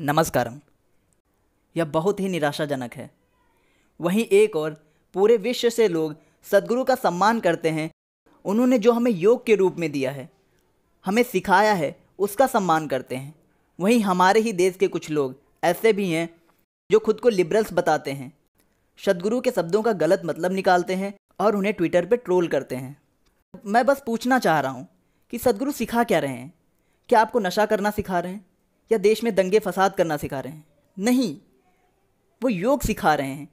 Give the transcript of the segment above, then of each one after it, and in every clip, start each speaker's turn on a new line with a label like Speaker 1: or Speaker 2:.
Speaker 1: नमस्कारम यह बहुत ही निराशाजनक है वहीं एक और पूरे विश्व से लोग सदगुरु का सम्मान करते हैं उन्होंने जो हमें योग के रूप में दिया है हमें सिखाया है उसका सम्मान करते हैं वहीं हमारे ही देश के कुछ लोग ऐसे भी हैं जो खुद को लिबरल्स बताते हैं सदगुरु के शब्दों का गलत मतलब निकालते हैं और उन्हें ट्विटर पर ट्रोल करते हैं मैं बस पूछना चाह रहा हूँ कि सदगुरु सिखा क्या रहे हैं क्या आपको नशा करना सिखा रहे हैं या देश में दंगे फसाद करना सिखा रहे हैं नहीं वो योग सिखा रहे हैं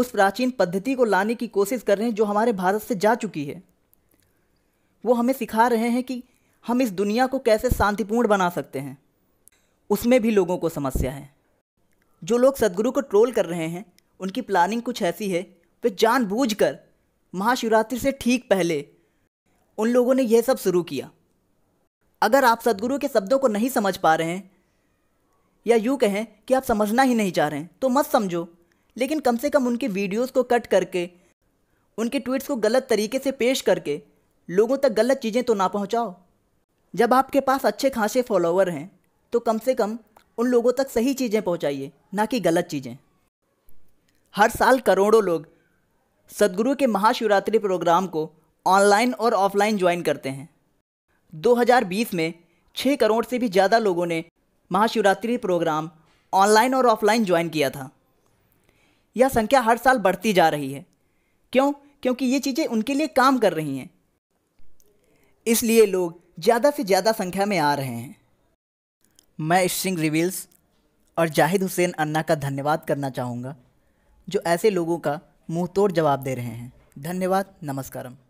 Speaker 1: उस प्राचीन पद्धति को लाने की कोशिश कर रहे हैं जो हमारे भारत से जा चुकी है वो हमें सिखा रहे हैं कि हम इस दुनिया को कैसे शांतिपूर्ण बना सकते हैं उसमें भी लोगों को समस्या है जो लोग सदगुरु को ट्रोल कर रहे हैं उनकी प्लानिंग कुछ ऐसी है वे जानबूझकर महाशिवरात्रि से ठीक पहले उन लोगों ने यह सब शुरू किया अगर आप सदगुरु के शब्दों को नहीं समझ पा रहे हैं या यूँ कहें कि आप समझना ही नहीं चाह रहे हैं तो मत समझो लेकिन कम से कम उनकी वीडियोस को कट करके उनके ट्वीट्स को गलत तरीके से पेश करके लोगों तक गलत चीज़ें तो ना पहुँचाओ जब आपके पास अच्छे खासे फॉलोवर हैं तो कम से कम उन लोगों तक सही चीज़ें पहुँचाइए ना कि गलत चीज़ें हर साल करोड़ों लोग सदगुरु के महाशिवरात्रि प्रोग्राम को ऑनलाइन और ऑफलाइन ज्वाइन करते हैं 2020 में 6 करोड़ से भी ज़्यादा लोगों ने महाशिवरात्रि प्रोग्राम ऑनलाइन और ऑफलाइन ज्वाइन किया था यह संख्या हर साल बढ़ती जा रही है क्यों क्योंकि ये चीज़ें उनके लिए काम कर रही हैं इसलिए लोग ज़्यादा से ज़्यादा संख्या में आ रहे हैं मैं सिंह रिविल्स और जाहिद हुसैन अन्ना का धन्यवाद करना चाहूँगा जो ऐसे लोगों का मुँह तोड़ जवाब दे रहे हैं धन्यवाद नमस्कारम